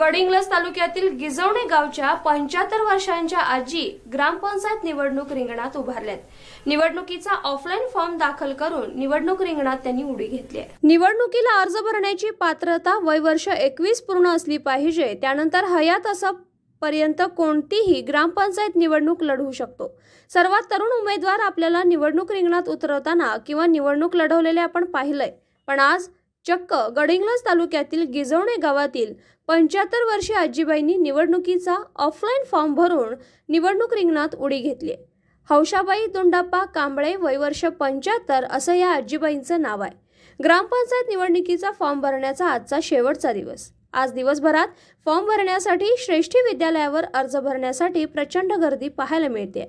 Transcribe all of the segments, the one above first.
गडिंगलस तालुक्यातील गिजवणे गावच्या पंच्याहत्तर वर्षांच्या आजी ग्रामपंचायत निवडणूक रिंगणात उभारल्यात निवडणुकीचा ऑफलाईन फॉर्म दाखल करून निवडणूक रिंगणात त्यांनी उडी घेतली निवडणुकीला अर्ज भरण्याची पात्रता वय वर्ष एकवीस पूर्ण असली पाहिजे त्यानंतर हयात असं पर्यंत कोणतीही ग्रामपंचायत निवडणूक लढवू शकतो सर्वात तरुण उमेदवार आपल्याला निवडणूक रिंगणात उतरवताना किंवा निवडणूक लढवलेले आपण पाहिलंय पण आज चक्क गडिंग्लज तालुक्यातील गिजवणे गावातील पंच्याहत्तर वर्षीय आजीबाईंनी निवडणुकीचा ऑफलाईन फॉर्म भरून निवडणूक रिंगणात उडी घेतली हौशाबाई दोंडाप्पा कांबळे वयवर्ष पंच्याहत्तर असं या आजीबाईंचं नाव आहे ग्रामपंचायत निवडणुकीचा फॉर्म भरण्याचा आजचा शेवटचा दिवस आज दिवसभरात फॉर्म भरण्यासाठी श्रेष्ठी विद्यालयावर अर्ज भरण्यासाठी प्रचंड गर्दी पाहायला मिळते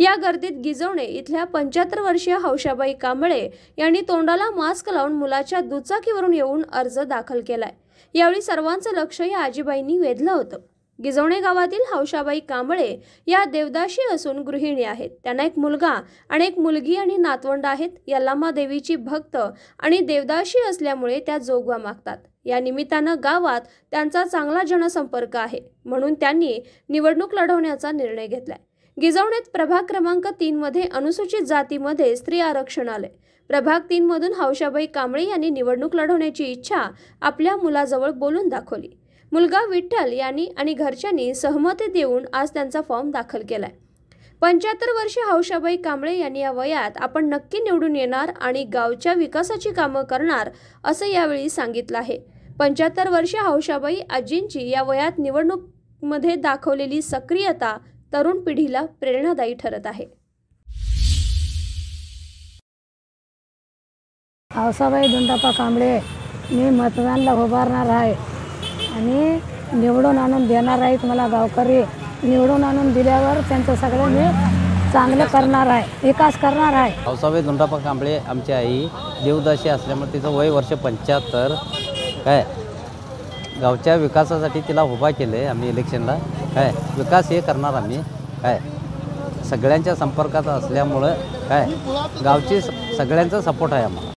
या गर्दीत गिजवणे इथल्या पंच्याहत्तर वर्षीय हौशाबाई कांबळे यांनी तोंडाला मास्क लावून मुलाच्या दुचाकीवरून येऊन अर्ज दाखल केलाय यावेळी सर्वांचं लक्ष या आजीबाईंनी वेधलं होतं गिजवणे गावातील हौशाबाई कांबळे या देवदाशी असून गृहिणी आहेत त्यांना एक मुलगा आणि एक मुलगी आणि नातवंड आहेत या लम्मा देवीची भक्त आणि देवदाशी असल्यामुळे त्या जोगवा मागतात या निमित्तानं गावात त्यांचा चांगला जनसंपर्क आहे म्हणून त्यांनी निवडणूक लढवण्याचा निर्णय घेतलाय गिजवण्यात प्रभाग क्रमांक मध्ये अनुसूचित जातीमध्ये स्त्री आरक्षण आले प्रभाग मधून हौशाबाई कांबळे यांनी निवडणूक लढवण्याची इच्छा आपल्या मुलाजवळ बोलून दाखवली मुलगा विठ्ठल यांनी आणि घरच्यांनी सहमती देऊन आज त्यांचा फॉर्म दाखल केलाय पंच्याहत्तर वर्षी हौशाबाई कांबळे यांनी या वयात आपण नक्की निवडून येणार आणि गावच्या विकासाची कामं करणार असं यावेळी सांगितलं आहे पंच्याहत्तर वर्षी हौशाबाई आजींची या वयात निवडणूकमध्ये दाखवलेली सक्रियता तरुण पिढीला प्रेरणादायी ठरत आहे हौसाबाई दुंडापा कांबळे मी मतदानला उभारणार आहे आणि निवडून आणून देणार आहेत मला गावकरी निवडून आणून दिल्यावर त्यांचं सगळं मी चांगलं करणार आहे विकास करणार आहे पावसावे धुंडापा कांबळे आमची आई देवदाशी असल्यामुळे तिचं वय वर्ष पंच्याहत्तर काय गावच्या विकासासाठी तिला उभा केले आम्ही इलेक्शनला काय विकास हे करणार आम्ही काय सगळ्यांच्या संपर्कात असल्यामुळं काय गावची सगळ्यांचा सपोर्ट आहे आम्हाला